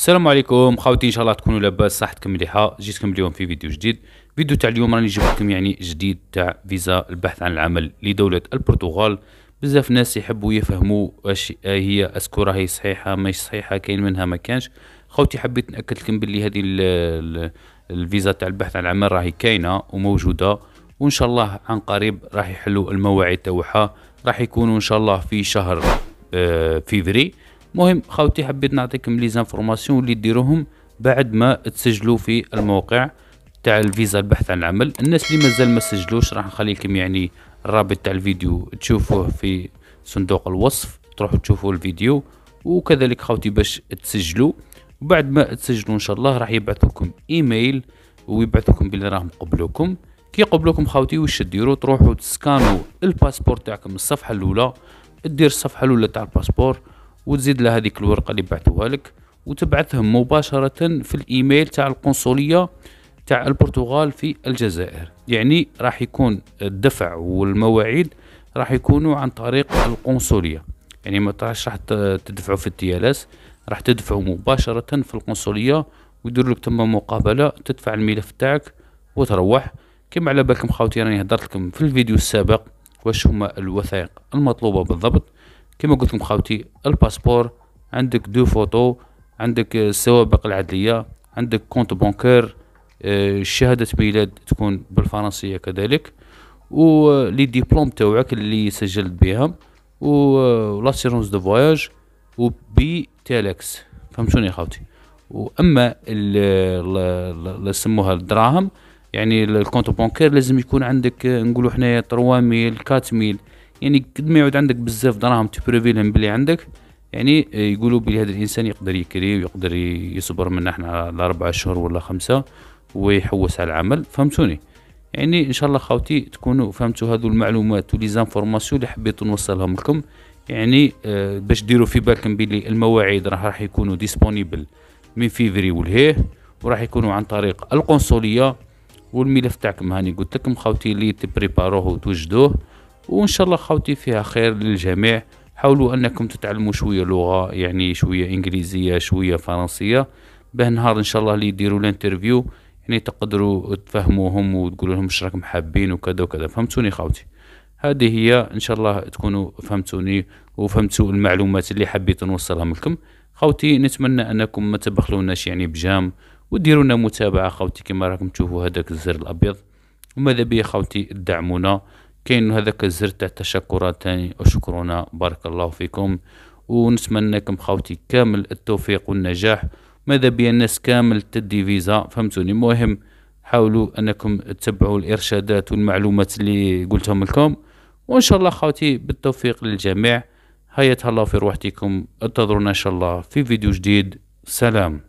السلام عليكم خاوتي ان شاء الله تكونوا لاباس صحتكم مليحه جيتكم اليوم في فيديو جديد فيديو تاع اليوم راني جبت لكم يعني جديد تاع فيزا البحث عن العمل لدوله البرتغال بزاف ناس يحبوا يفهموا واش هي اسكو راهي صحيحه ماشي صحيحه كاين منها ما كانش خاوتي حبيت ناكد لكم باللي هذه الفيزا تاع البحث عن العمل راهي كاينه وموجوده وان شاء الله عن قريب راح يحلوا المواعيد تاعها راح يكونوا ان شاء الله في شهر آه، فيفري مهم خاوتي حبيت نعطيكم لي زانفورماسيون اللي ديروهم بعد ما تسجلوا في الموقع تاع الفيزا البحث عن العمل الناس اللي مازال ما سجلوش راح لكم يعني الرابط تاع الفيديو تشوفوه في صندوق الوصف تروحوا تشوفوا الفيديو وكذلك خاوتي باش تسجلوا وبعد ما تسجلوا ان شاء الله راح يبعثوكم ايميل ويبعثوكم باللي راهم قبلوكم كي قبلوكم خاوتي واش ديروا تروحوا تسكانوا الباسبور تاعكم الصفحه الاولى دير الصفحه الاولى تاع الباسبور وتزيد لها هذيك الورقه اللي بعثوها لك وتبعثهم مباشره في الايميل تاع القنصليه تاع البرتغال في الجزائر يعني راح يكون الدفع والمواعيد راح يكونوا عن طريق القنصليه يعني ما راح تدفعوا في التيالاس راح تدفعوا مباشره في القنصليه ويديروا لك تما مقابله تدفع الملف تاعك وتروح كما على بالكم خاوتي راني هدرت لكم في الفيديو السابق واش هما الوثائق المطلوبه بالضبط كما قلت لكم خاوتي الباسبور عندك دو فوتو عندك آه، السوابق العدليه عندك كونت بانكير آه، شهاده ميلاد تكون بالفرنسيه كذلك ولي آه، ديبلوم تاوعك اللي سجلت بها و لاسيرونس دو فواياج و بي تيلكس فهمتوني خاوتي واما اللي سموها الدراهم يعني الكونت بونكير لازم يكون عندك نقولوا حنايا 3 ميل 4 ميل يعني قد ما يعود عندك بزاف دراهم تبريفيلهم بلي عندك يعني يقولوا بلي هذا الانسان يقدر يكري ويقدر يصبر من احنا لاربع شهور ولا خمسه ويحوس على العمل فهمتوني يعني ان شاء الله خاوتي تكونوا فهمتوا هذو المعلومات ولي زانفورماسيون اللي حبيت نوصلهم لكم يعني آه باش ديروا في بالكم بلي المواعيد راح راح يكونوا ديسبونيبل من فيفري ولهيه وراح يكونوا عن طريق القنصليه والملف تاعكم هاني قلت لكم خاوتي اللي تبريباروه وتوجدوه وان شاء الله خوتي فيها خير للجميع حاولوا انكم تتعلموا شويه لغه يعني شويه انجليزيه شويه فرنسيه باه نهار ان شاء الله اللي يديروا الانترفيو يعني تقدروا تفهموهم وتقولوا لهم واش راكم حابين وكذا وكذا فهمتوني خوتي هذه هي ان شاء الله تكونوا فهمتوني وفهمتوا المعلومات اللي حبيت نوصلها لكم خوتي نتمنى انكم ما تبخلوناش يعني بجام وديروا متابعه خوتي كما راكم تشوفوا هذاك الزر الابيض وماذا بيا خوتي دعمونا كاين هذاك الزر تاع التشكرات تاني اشكرنا بارك الله فيكم ونتمنى لكم خاوتي كامل التوفيق والنجاح ماذا بيا الناس كامل تدي فيزا فهمتوني مهم حاولوا انكم تتبعوا الارشادات والمعلومات اللي قلتهم لكم وان شاء الله خاوتي بالتوفيق للجميع هيا تهلاو في روحتكم انتظرونا ان شاء الله في فيديو جديد سلام